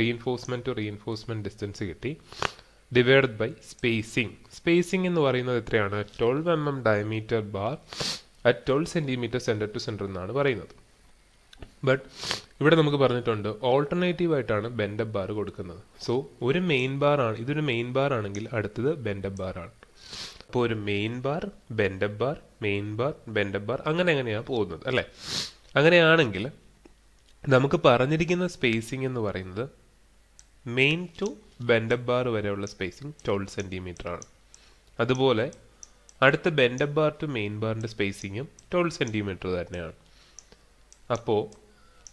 റീഇൻഫോഴ്സ്മെൻറ്റ് ടു റീഇൻഫോഴ്സ്മെൻറ്റ് ഡിസ്റ്റൻസ് കിട്ടി ഡിവൈഡ് ബൈ സ്പേസിംഗ് സ്പേസിംഗ് എന്ന് പറയുന്നത് എത്രയാണ് twelve M M diameter bar at twelve centimetre centre to centre എന്നാണ് പറയുന്നത് ബട്ട് ഇവിടെ നമുക്ക് പറഞ്ഞിട്ടുണ്ട് ഓൾട്ടർനേറ്റീവ് ആയിട്ടാണ് ബെൻഡപ്പ് ബാർ കൊടുക്കുന്നത് സോ ഒരു മെയിൻ ബാർ ആണ് ഇതൊരു മെയിൻ ബാർ ആണെങ്കിൽ അടുത്തത് ബെൻഡപ്പ് ബാർ ആണ് അപ്പോൾ ഒരു main bar bent up bar main bar bent up bar അങ്ങനെ അങ്ങനെയാണ് പോകുന്നത് അല്ലേ അങ്ങനെയാണെങ്കിൽ നമുക്ക് പറഞ്ഞിരിക്കുന്ന സ്പേസിംഗ് എന്ന് പറയുന്നത് മെയിൻ ടു ബെൻഡപ്പ് ബാർ വരെയുള്ള സ്പേസിംഗ് ട്വൽവ് സെൻറ്റിമീറ്റർ ആണ് അതുപോലെ അടുത്ത ബെൻഡപ്പ് ബാർ ടു മെയിൻ ബാറിൻ്റെ സ്പേസിങ്ങും ട്വൽവ് സെൻറ്റിമീറ്റർ തന്നെയാണ് അപ്പോൾ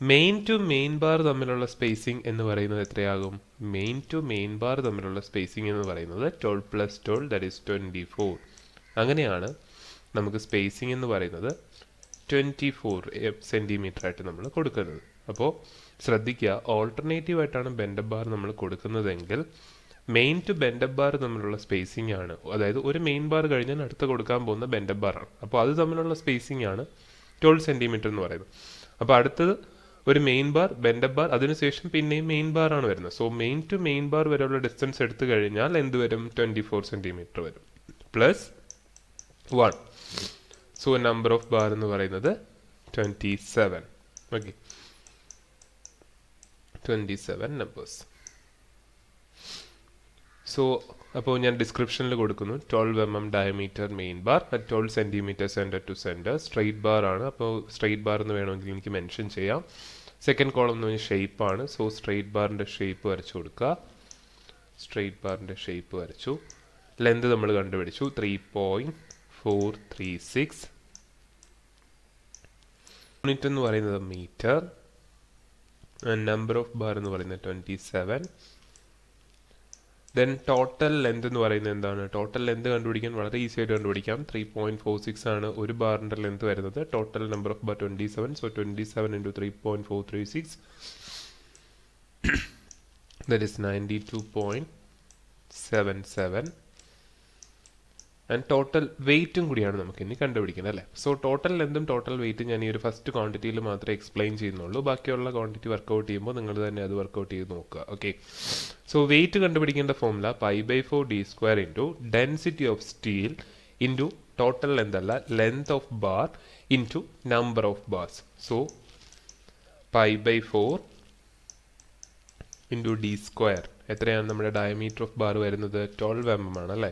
മെയിൻ ടു മെയിൻ ബാർ തമ്മിലുള്ള സ്പേസിംഗ് എന്ന് പറയുന്നത് എത്രയാകും മെയിൻ ടു മെയിൻ ബാർ തമ്മിലുള്ള സ്പേസിംഗ് എന്ന് പറയുന്നത് twelve plus twelve that is twenty four അങ്ങനെയാണ് നമുക്ക് സ്പേസിംഗ് എന്ന് പറയുന്നത് ട്വൻറ്റി ഫോർ സെൻറ്റിമീറ്റർ ആയിട്ട് നമ്മൾ കൊടുക്കുന്നത് അപ്പോൾ ശ്രദ്ധിക്കുക ഓൾട്ടർനേറ്റീവ് ആയിട്ടാണ് ബെൻഡബ് ബാർ നമ്മൾ കൊടുക്കുന്നതെങ്കിൽ മെയിൻ ടു ബെൻഡബ് ബാർ തമ്മിലുള്ള സ്പേസിംഗ് ആണ് അതായത് ഒരു മെയിൻ ബാർ കഴിഞ്ഞാൽ അടുത്ത കൊടുക്കാൻ പോകുന്ന ബാർ ബാറാണ് അപ്പോൾ അത് തമ്മിലുള്ള സ്പേസിംഗ് ആണ് ട്വൽവ് സെൻറ്റിമീറ്റർ എന്ന് പറയുന്നത് അപ്പോൾ അടുത്തത് ഒരു മെയിൻ ബാർ ബെൻഡപ്പ് ബാർ അതിനുശേഷം പിന്നെയും മെയിൻ ബാർ ആണ് വരുന്നത് so main to main bar വരെയുള്ള ഡിസ്റ്റൻസ് എടുത്തു കഴിഞ്ഞാൽ എന്ത് വരും ട്വൻറ്റി ഫോർ സെൻറ്റിമീറ്റർ വരും plus one so number of bar എന്ന് പറയുന്നത് twenty seven okay twenty seven numbers so അപ്പോൾ ഞാൻ ഡിസ്ക്രിപ്ഷനിൽ കൊടുക്കുന്നു twelve M M diameter main bar twelve centimetre centre to centre straight bar ആണ് അപ്പോൾ സ്ട്രെയിറ്റ് ബാർ എന്ന് വേണമെങ്കിൽ എനിക്ക് മെൻഷൻ ചെയ്യാം സെക്കൻഡ് കോളം എന്ന് പറഞ്ഞാൽ ഷേപ്പാണ് സോ സ്ട്രെയിറ്റ് ബാറിൻ്റെ ഷേപ്പ് വരച്ചു കൊടുക്കുക സ്ട്രെയിറ്റ് ബാറിൻ്റെ ഷേപ്പ് വരച്ചു ലെന്ത് നമ്മൾ കണ്ടുപിടിച്ചു three point four three six unit എന്ന് പറയുന്നത് മീറ്റർ നമ്പർ ഓഫ് ബാർ എന്ന് പറയുന്നത് twenty seven then total length എന്ന് പറയുന്നത് എന്താണ് ടോട്ടൽ ലെന്ത് കണ്ടുപിടിക്കാൻ വളരെ ഈസി ആയിട്ട് കണ്ടുപിടിക്കാം ത്രീ പോയിന്റ് ഫോർ സിക്സ് ആണ് ഒരു ബാറിൻ്റെ ലെന്ത് വരുന്നത് total number of bar twenty seven so twenty seven into three point four three six that is ninety two point seven seven and total വെയിറ്റും കൂടിയാണ് നമുക്ക് ഇനി കണ്ടുപിടിക്കുന്നത് അല്ലേ സോ ടോട്ടൽ ലെന്തും ടോട്ടൽ വെയിറ്റും ഞാൻ ഈ ഒരു ഫസ്റ്റ് ക്വാണ്ടിറ്റിയിൽ മാത്രമേ എക്സ്പ്ലെയിൻ ചെയ്യുന്നുള്ളൂ ബാക്കിയുള്ള ക്വാണ്ടിറ്റി വർക്ക്ഔട്ട് ചെയ്യുമ്പോൾ നിങ്ങൾ തന്നെ അത് വർക്ക്ഔട്ട് ചെയ്ത് നോക്കുക ഓക്കെ സോ വെയിറ്റ് കണ്ടുപിടിക്കേണ്ട formula pi by four D square into density of steel into total length അല്ല length of bar into number of bars so pi by four into D square എത്രയാണ് നമ്മുടെ diameter of bar വരുന്നത് twelve M M ആണ് അല്ലേ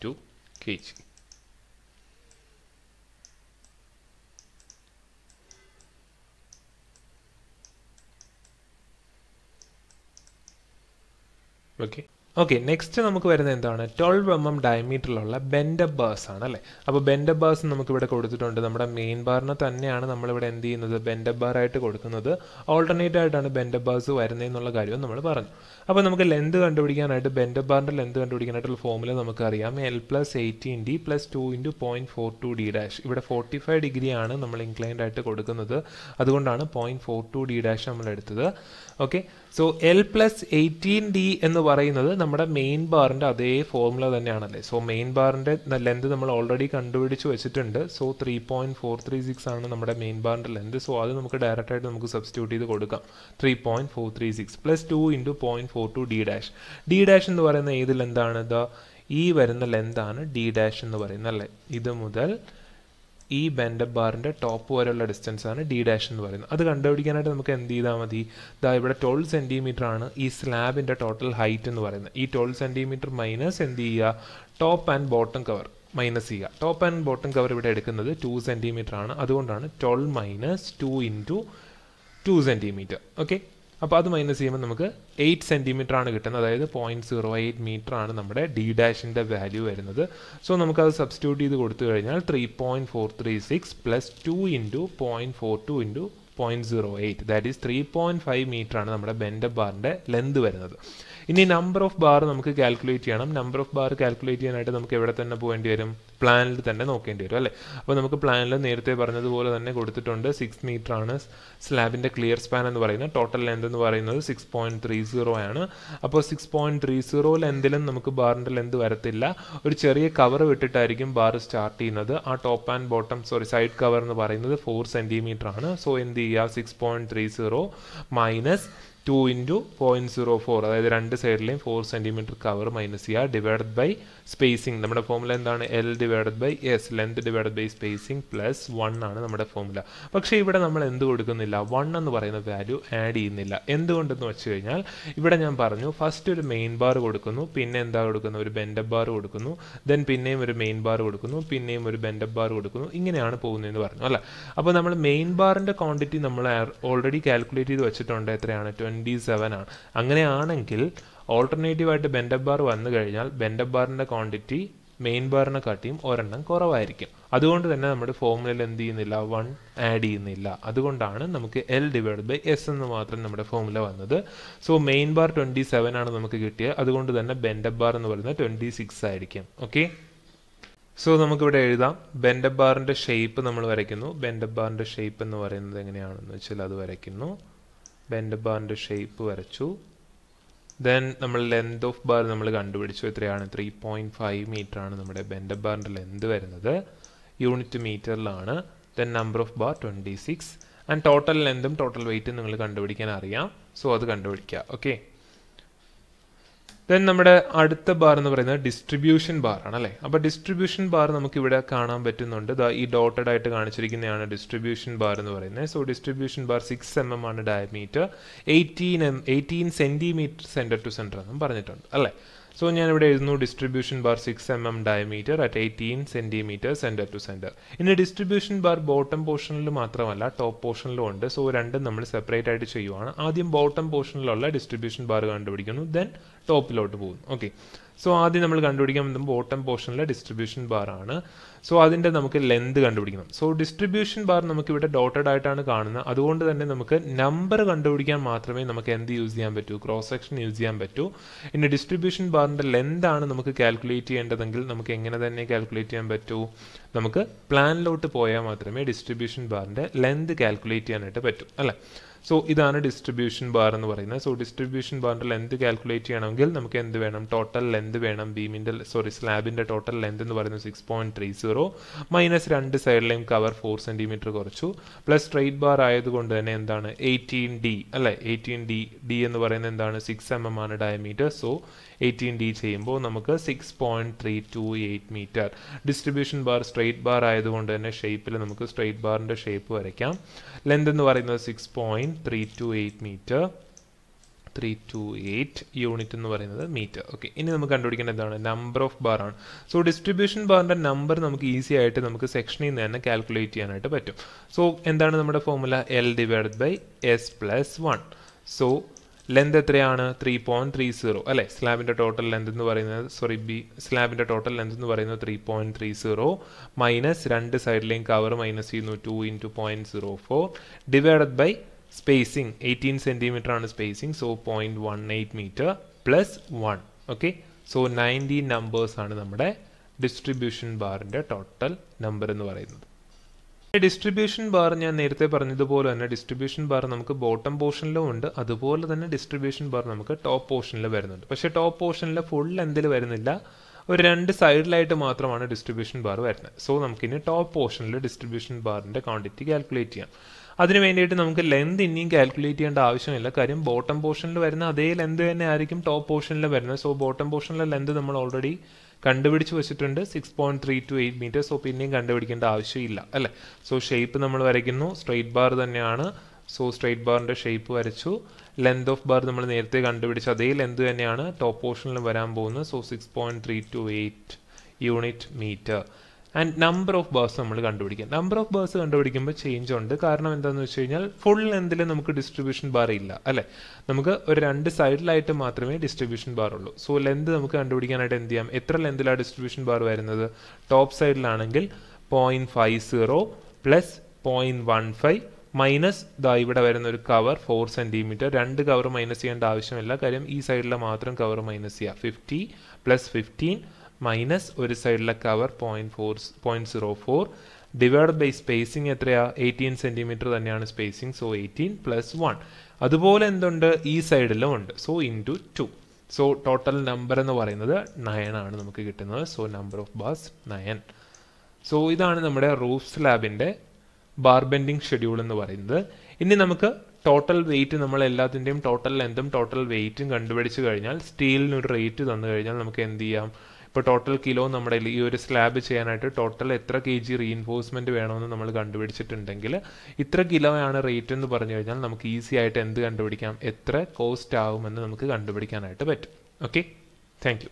two kg. Okay. Okay next നമുക്ക് വരുന്നത് എന്താണ് twelve M M ഡയമീറ്ററിലുള്ള ബെൻഡബ് ബേഴ്സ് ആണ് അല്ലേ അപ്പോൾ ബെൻഡബ് നമുക്ക് നമുക്കിവിടെ കൊടുത്തിട്ടുണ്ട് നമ്മുടെ മെയിൻ ബാറിന് തന്നെയാണ് നമ്മളിവിടെ എന്ത് ചെയ്യുന്നത് ബാർ ബാറായിട്ട് കൊടുക്കുന്നത് ഓൾട്ടർനേറ്റ് ആയിട്ടാണ് ബേഴ്സ് വരുന്നത് എന്നുള്ള കാര്യവും നമ്മൾ പറഞ്ഞു അപ്പോൾ നമുക്ക് ലെന്ത് കണ്ടുപിടിക്കാനായിട്ട് ബെൻഡബ് ബാറിൻ്റെ ലെന്ത് കണ്ടുപിടിക്കാനായിട്ടുള്ള ഫോമുല നമുക്കറിയാം L plus eighteen D plus two into point four two D dash ഇവിടെ ഫോർട്ടി ഫൈവ് ഡിഗ്രിയാണ് നമ്മൾ ഇൻക്ലൈൻഡ് ആയിട്ട് കൊടുക്കുന്നത് അതുകൊണ്ടാണ് point four two D dash നമ്മൾ എടുത്തത് okay so L plus eighteen D എന്ന് പറയുന്നത് നമ്മുടെ മെയിൻ ബാറിൻ്റെ അതേ ഫോർമുല തന്നെയാണല്ലേ സോ മെയിൻ ബാറിൻ്റെ ലെന്ത് നമ്മൾ ഓൾറെഡി കണ്ടുപിടിച്ച് വെച്ചിട്ടുണ്ട് so three point four three six ആണ് നമ്മുടെ മെയിൻ ബാറിൻ്റെ ലെന്ത് സോ അത് നമുക്ക് ഡയറക്റ്റ് ആയിട്ട് നമുക്ക് സബ്സ്റ്റിറ്റ്യൂട്ട് ചെയ്ത് കൊടുക്കാം three point four three six plus two into point four two D dash D dash എന്ന് പറയുന്ന ഏത് ലെന്താണ് ദ ഈ വരുന്ന ലെന്താണ് ഡി ഡാഷ് എന്ന് പറയുന്നത് അല്ലേ ഇത് മുതൽ ഈ ബെൻഡപ്പ് ബാറിൻ്റെ ടോപ്പ് വരെയുള്ള ഡിസ്റ്റൻസ് ആണ് ഡി ഡാഷ് എന്ന് പറയുന്നത് അത് കണ്ടുപിടിക്കാനായിട്ട് നമുക്ക് എന്ത് ചെയ്താൽ മതി ഇതാ ഇവിടെ ട്വൽവ് സെൻറ്റിമീറ്റർ ആണ് ഈ സ്ലാബിൻ്റെ ടോട്ടൽ ഹൈറ്റ് എന്ന് പറയുന്നത് ഈ ട്വൽവ് സെൻറ്റിമീറ്റർ മൈനസ് എന്ത് ചെയ്യുക top and bottom cover minus ചെയ്യുക ടോപ്പ് ആൻഡ് ബോട്ടം കവർ ഇവിടെ എടുക്കുന്നത് ടു സെൻറ്റിമീറ്റർ ആണ് അതുകൊണ്ടാണ് twelve minus two into two centimetre okay അപ്പോൾ അത് മൈനസ് ചെയ്യുമ്പോൾ നമുക്ക് എയ്റ്റ് സെൻറ്റിമീറ്റർ ആണ് കിട്ടുന്നത് അതായത് പോയിൻറ്റ് സീറോ എയ്റ്റ് മീറ്റർ ആണ് നമ്മുടെ ഡി ഡാഷിൻ്റെ വാല്യൂ വരുന്നത് സോ നമുക്ക് അത് സബ്സ്റ്റിറ്റ്യൂട്ട് ചെയ്ത് കൊടുത്തു കഴിഞ്ഞാൽ three point four three six plus two into point four two into point zero eight that is three point five metre ആണ് നമ്മുടെ ബെൻഡബ് ബാറിൻ്റെ ലെന്ത് വരുന്നത് ഇനി നമ്പർ ഓഫ് ബാർ നമുക്ക് കാൽക്കുലേറ്റ് ചെയ്യണം നമ്പർ ഓഫ് ബാർ കാൽക്കുലേറ്റ് ചെയ്യാനായിട്ട് നമുക്ക് എവിടെ തന്നെ പോകേണ്ടി വരും പ്ലാനിൽ തന്നെ നോക്കേണ്ടി വരും അല്ലേ അപ്പോൾ നമുക്ക് പ്ലാനിൽ നേരത്തെ പറഞ്ഞതുപോലെ തന്നെ കൊടുത്തിട്ടുണ്ട് സിക്സ് മീറ്റർ ആണ് സ്ലാബിൻ്റെ ക്ലിയർ സ്പാൻ എന്ന് പറയുന്നത് ടോട്ടൽ ലെന്ത് എന്ന് പറയുന്നത് സിക്സ് പോയിൻറ്റ് ത്രീ സീറോ ആണ് അപ്പോൾ സിക്സ് പോയിൻറ്റ് ത്രീ സീറോ ലെന്തിലും നമുക്ക് ബാറിൻ്റെ ലെന്ത് വരത്തില്ല ഒരു ചെറിയ കവർ വിട്ടിട്ടായിരിക്കും ബാർ സ്റ്റാർട്ട് ചെയ്യുന്നത് ആ top and bottom sorry side cover എന്ന് പറയുന്നത് ഫോർ സെൻറ്റിമീറ്റർ ആണ് സോ എന്ത് ചെയ്യുക six point three zero minus two into point zero four അതായത് രണ്ട് സൈഡിലെയും ഫോർ സെൻറ്റിമീറ്റർ കവർ മൈനസ് ചെയ്യുക ഡിവൈഡഡ് ബൈ സ്പേസിംഗ് നമ്മുടെ ഫോമുല എന്താണ് L divided by S length divided by spacing plus one ആണ് നമ്മുടെ ഫോമുല പക്ഷേ ഇവിടെ നമ്മൾ എന്ത് കൊടുക്കുന്നില്ല വൺ എന്ന് പറയുന്ന വാല്യൂ ആഡ് ചെയ്യുന്നില്ല എന്തുകൊണ്ടെന്ന് വെച്ച് കഴിഞ്ഞാൽ ഇവിടെ ഞാൻ പറഞ്ഞു ഫസ്റ്റ് ഒരു മെയിൻ ബാർ കൊടുക്കുന്നു പിന്നെ എന്താ കൊടുക്കുന്നത് ഒരു ബെൻഡപ്പ് ബാർ കൊടുക്കുന്നു ദെൻ പിന്നെയും ഒരു മെയിൻ ബാർ കൊടുക്കുന്നു പിന്നെയും ഒരു ബെൻഡപ്പ് ബാർ കൊടുക്കുന്നു ഇങ്ങനെയാണ് പോകുന്നതെന്ന് പറഞ്ഞു അല്ല അപ്പോൾ നമ്മൾ മെയിൻ ബാറിൻ്റെ ക്വാണ്ടിറ്റി നമ്മൾ ഓൾറെഡി കാൽക്കുലേറ്റ് ചെയ്ത് വെച്ചിട്ടുണ്ട് എത്രയാണ് ട്വൻറ്റി ട്വൻറ്റി സെവൻ ആണ് അങ്ങനെയാണെങ്കിൽ ഓൾട്ടർനേറ്റീവായിട്ട് ബെൻഡബ് ബാർ വന്നു കഴിഞ്ഞാൽ ബെൻഡബ് ബാറിൻ്റെ ക്വാണ്ടിറ്റി മെയിൻ ബാറിനെ കാട്ടിയും ഒരെണ്ണം കുറവായിരിക്കും അതുകൊണ്ട് തന്നെ നമ്മുടെ ഫോർമുലയിൽ എന്ത് ചെയ്യുന്നില്ല വൺ ആഡ് ചെയ്യുന്നില്ല അതുകൊണ്ടാണ് നമുക്ക് എൽ ഡിവൈഡ് ബൈ എസ് എന്ന് മാത്രം നമ്മുടെ ഫോർമുല വന്നത് so main bar twenty seven ആണ് നമുക്ക് കിട്ടിയത് അതുകൊണ്ട് തന്നെ ബെൻഡബ് ബാർ എന്ന് പറയുന്നത് ട്വൻറ്റി സിക്സ് ആയിരിക്കും ഓക്കെ സോ നമുക്കിവിടെ എഴുതാം ബെൻഡബ് ബാറിൻ്റെ ഷേപ്പ് നമ്മൾ വരയ്ക്കുന്നു ബെൻഡബ് ബാറിൻ്റെ ഷേപ്പ് എന്ന് പറയുന്നത് എങ്ങനെയാണെന്ന് വെച്ചാൽ അത് വരയ്ക്കുന്നു ബെൻഡ് ബാറിൻ്റെ ഷേപ്പ് വരച്ചു ദെൻ നമ്മൾ ലെന്ത് ഓഫ് ബാർ നമ്മൾ കണ്ടുപിടിച്ചു എത്രയാണ് ത്രീ പോയിൻറ്റ് ഫൈവ് മീറ്റർ ആണ് നമ്മുടെ ബെൻഡ് ബാറിൻ്റെ ലെന്ത് വരുന്നത് യൂണിറ്റ് മീറ്ററിലാണ് then number of bar twenty six and total ലെന്തും ടോട്ടൽ വെയ്റ്റും നിങ്ങൾ കണ്ടുപിടിക്കാൻ അറിയാം സോ അത് കണ്ടുപിടിക്കുക ഓക്കെ ദെൻ നമ്മുടെ അടുത്ത ബാർ എന്ന് പറയുന്നത് ഡിസ്ട്രിബ്യൂഷൻ ബാർ ആണ് അല്ലേ അപ്പോൾ ഡിസ്ട്രിബ്യൂഷൻ ബാർ നമുക്ക് ഇവിടെ കാണാൻ പറ്റുന്നുണ്ട് ഈ ഡോട്ടഡ് ആയിട്ട് കാണിച്ചിരിക്കുന്നതാണ് ഡിസ്ട്രിബ്യൂഷൻ ബാർ എന്ന് പറയുന്നത് so distribution bar six M M ആണ് diameter eighteen M eighteen centimetre centre to centre എന്നും പറഞ്ഞിട്ടുണ്ട് അല്ലേ സോ ഞാനിവിടെ എഴുതുന്നു distribution bar six M M diameter at eighteen centimetre centre to centre ഇനി ഡിസ്ട്രിബ്യൂഷൻ ബാർ ബോട്ടം പോർഷനിൽ മാത്രമല്ല ടോപ്പ് പോർഷനിലും ഉണ്ട് സോ രണ്ടും നമ്മൾ സെപ്പറേറ്റ് ആയിട്ട് ചെയ്യുവാണ് ആദ്യം ബോട്ടം പോർഷനിലുള്ള ഡിസ്ട്രിബ്യൂഷൻ ബാർ കണ്ടുപിടിക്കുന്നു ദെൻ ടോപ്പിലോട്ട് പോകുന്നു ഓക്കെ സോ ആദ്യം നമ്മൾ കണ്ടുപിടിക്കാൻ പോകുന്നത് ബോട്ടം പോർഷനിലെ ഡിസ്ട്രിബ്യൂഷൻ ബാർ ആണ് സോ അതിൻ്റെ നമുക്ക് ലെന്ത് കണ്ടുപിടിക്കണം സോ ഡിസ്ട്രിബ്യൂഷൻ ബാർ നമുക്ക് ഇവിടെ ഡോട്ടഡ് ആയിട്ടാണ് കാണുന്നത് അതുകൊണ്ട് തന്നെ നമുക്ക് നമ്പർ കണ്ടുപിടിക്കാൻ മാത്രമേ നമുക്ക് എന്ത് യൂസ് ചെയ്യാൻ പറ്റൂ ക്രോസ് സെക്ഷൻ യൂസ് ചെയ്യാൻ പറ്റൂ ഇനി ഡിസ്ട്രിബ്യൂഷൻ ബാറിൻ്റെ ലെന്താണ് നമുക്ക് കാൽക്കുലേറ്റ് ചെയ്യേണ്ടതെങ്കിൽ നമുക്ക് എങ്ങനെ തന്നെ കാൽക്കുലേറ്റ് ചെയ്യാൻ പറ്റൂ നമുക്ക് പ്ലാനിലോട്ട് പോയാൽ മാത്രമേ ഡിസ്ട്രിബ്യൂഷൻ ബാറിൻ്റെ ലെന്ത് കാൽക്കുലേറ്റ് ചെയ്യാനായിട്ട് പറ്റൂ അല്ലേ സോ ഇതാണ് ഡിസ്ട്രിബ്യൂഷൻ ബാർ എന്ന് പറയുന്നത് സോ ഡിസ്ട്രിബ്യൂഷൻ ബാറിൻ്റെ ലെന്ത് കാൽക്കുലേറ്റ് ചെയ്യണമെങ്കിൽ നമുക്ക് എന്ത് വേണം ടോട്ടൽ ലെന്ത് വേണം ബീമിൻ്റെ സോറി സ്ലാബിൻ്റെ ടോട്ടൽ ലെന്ത് എന്ന് പറയുന്നത് six point three zero minus രണ്ട് സൈഡിലെയും കവർ ഫോർ സെൻറ്റിമീറ്റർ കുറച്ചു പ്ലസ് സ്ട്രെയിറ്റ് ബാർ ആയതുകൊണ്ട് തന്നെ എന്താണ് എയ്റ്റീൻ ഡി അല്ലേ എയ്റ്റീൻ ഡി ഡി എന്ന് പറയുന്നത് എന്താണ് സിക്സ് എം എം ആണ് ഡയമീറ്റർ സോ എയ്റ്റീൻ ഡി ചെയ്യുമ്പോൾ നമുക്ക് six point three two eight metre distribution bar straight bar ആയതുകൊണ്ട് തന്നെ ഷേപ്പിൽ നമുക്ക് സ്ട്രെയിറ്റ് ബാറിൻ്റെ ഷേപ്പ് വരയ്ക്കാം ലെന്ത് എന്ന് പറയുന്നത് six point three two eight metre three two eight unit എന്ന് പറയുന്നത് മീറ്റർ ഓക്കെ ഇനി നമുക്ക് കണ്ടുപിടിക്കേണ്ട എന്താണ് നമ്പർ ഓഫ് ബാർ ആണ് സോ ഡിസ്ട്രിബ്യൂഷൻ ബാറിൻ്റെ നമ്പർ നമുക്ക് ഈസി ആയിട്ട് നമുക്ക് സെക്ഷനിൽ നിന്ന് തന്നെ കാൽക്കുലേറ്റ് ചെയ്യാനായിട്ട് പറ്റും സോ എന്താണ് നമ്മുടെ formula L divide by S plus one so length എത്രയാണ് ത്രീ പോയിൻറ്റ് ത്രീ സീറോ അല്ലേ സ്ലാബിൻ്റെ ടോട്ടൽ ലെന്ത് എന്ന് പറയുന്നത് സോറി ബി സ്ലാബിൻ്റെ ടോട്ടൽ ലെന്ത് എന്ന് പറയുന്നത് three point three zero minus രണ്ട് സൈഡിലെയും കവർ മൈനസ് ചെയ്യുന്നു two into point zero four divided by spacing eighteen centimetre ആണ് spacing so point one eight metre plus one okay so nineteen numbers ആണ് നമ്മുടെ distribution ബാറിൻ്റെ total number എന്ന് പറയുന്നത് distribution bar ഞാൻ നേരത്തെ പറഞ്ഞതുപോലെ തന്നെ ഡിസ്ട്രിബ്യൂഷൻ ബാർ നമുക്ക് ബോട്ടം പോർഷനിലും ഉണ്ട് അതുപോലെ തന്നെ ഡിസ്ട്രിബ്യൂഷൻ ബാർ നമുക്ക് ടോപ്പ് പോർഷനിൽ വരുന്നുണ്ട് പക്ഷേ ടോപ്പ് പോർഷനിൽ ഫുൾ എന്തിൽ വരുന്നില്ല ഒരു രണ്ട് സൈഡിലായിട്ട് മാത്രമാണ് ഡിസ്ട്രിബ്യൂഷൻ ബാർ വരുന്നത് സോ നമുക്കിനി ടോപ്പ് പോർഷനിൽ ഡിസ്ട്രിബ്യൂഷൻ ബാറിൻ്റെ ക്വാണ്ടിറ്റി കാൽക്കുലേറ്റ് ചെയ്യാം അതിന് വേണ്ടിയിട്ട് നമുക്ക് ലെന്ത് ഇനിയും കാൽക്കുലേറ്റ് ചെയ്യേണ്ട ആവശ്യമില്ല കാര്യം ബോട്ടം പോർഷനിൽ വരുന്ന അതേ ലെന്ത് തന്നെ ആയിരിക്കും ടോപ്പ് പോർഷനിൽ വരുന്നത് സോ ബോട്ടം പോർഷനിലെ ലെന്ത് നമ്മൾ ഓൾറെഡി കണ്ടുപിടിച്ച് വെച്ചിട്ടുണ്ട് six point three two eight metres so പിന്നെയും കണ്ടുപിടിക്കേണ്ട ആവശ്യമില്ല അല്ലേ സോ ഷേപ്പ് നമ്മൾ വരയ്ക്കുന്നു സ്ട്രെയിറ്റ് ബാർ തന്നെയാണ് സോ സ്ട്രെയിറ്റ് ബാറിൻ്റെ ഷേപ്പ് വരച്ചു ലെങ്ത് ഓഫ് ബാർ നമ്മൾ നേരത്തെ കണ്ടുപിടിച്ച അതേ ലെങ്ത് തന്നെയാണ് ടോപ്പ് പോർഷനിൽ വരാൻ പോകുന്നത് so six point three two eight unit metre and number of bars നമ്മൾ കണ്ടുപിടിക്കാം നമ്പർ ഓഫ് ബേഴ്സ് കണ്ടുപിടിക്കുമ്പോൾ ചേഞ്ച് ഉണ്ട് കാരണം എന്താണെന്ന് വെച്ച് കഴിഞ്ഞാൽ ഫുൾ ലെന്തിൽ നമുക്ക് ഡിസ്ട്രിബ്യൂഷൻ ബാർ ഇല്ല അല്ലേ നമുക്ക് ഒരു രണ്ട് സൈഡിലായിട്ട് മാത്രമേ ഡിസ്ട്രിബ്യൂഷൻ ബാർ ഉള്ളൂ സോ ലെന്ത് നമുക്ക് കണ്ടുപിടിക്കാനായിട്ട് എന്ത് ചെയ്യാം എത്ര ലെന്തിലാണ് ഡിസ്ട്രിബ്യൂഷൻ ബാർ വരുന്നത് ടോപ്പ് സൈഡിലാണെങ്കിൽ point five zero plus point one five minus ദാ ഇവിടെ വരുന്ന ഒരു കവർ ഫോർ സെൻറ്റിമീറ്റർ രണ്ട് കവർ മൈനസ് ചെയ്യേണ്ട ആവശ്യമില്ല കാര്യം ഈ സൈഡിലെ മാത്രം കവർ മൈനസ് ചെയ്യുക ഫിഫ്റ്റി പ്ലസ് ഫിഫ്റ്റീൻ മൈനസ് ഒരു സൈഡിലെ cover point four zero four divide by spacing എത്രയാണ് എയ്റ്റീൻ സെൻറ്റിമീറ്റർ തന്നെയാണ് spacing so eighteen plus one അതുപോലെ എന്തുണ്ട് ഈ സൈഡിലും ഉണ്ട് so in two so total number എന്ന് പറയുന്നത് നയൻ ആണ് നമുക്ക് കിട്ടുന്നത് so number of bars nine so ഇതാണ് നമ്മുടെ റൂഫ് സ്ലാബിൻ്റെ ബാർ ബെൻഡിങ് ഷെഡ്യൂൾ എന്ന് പറയുന്നത് ഇനി നമുക്ക് ടോട്ടൽ വെയിറ്റ് നമ്മൾ എല്ലാത്തിൻ്റെയും ടോട്ടൽ ലെന്തും ടോട്ടൽ വെയിറ്റും കണ്ടുപിടിച്ച് കഴിഞ്ഞാൽ സ്റ്റീലിന് ഒരു റേറ്റ് തന്നു കഴിഞ്ഞാൽ നമുക്ക് എന്ത് ചെയ്യാം ഇപ്പോൾ ടോട്ടൽ കിലോ നമ്മുടെ ഈ ഒരു സ്ലാബ് ചെയ്യാനായിട്ട് ടോട്ടൽ എത്ര കെ ജി റീഇൻഫോഴ്സ്മെൻറ്റ് വേണമെന്ന് നമ്മൾ കണ്ടുപിടിച്ചിട്ടുണ്ടെങ്കിൽ ഇത്ര കിലോയാണ് റേറ്റ് എന്ന് പറഞ്ഞു കഴിഞ്ഞാൽ നമുക്ക് ഈസി ആയിട്ട് എന്ത് കണ്ടുപിടിക്കാം എത്ര കോസ്റ്റ് ആകുമെന്ന് നമുക്ക് കണ്ടുപിടിക്കാനായിട്ട് പറ്റും ഓക്കെ താങ്ക്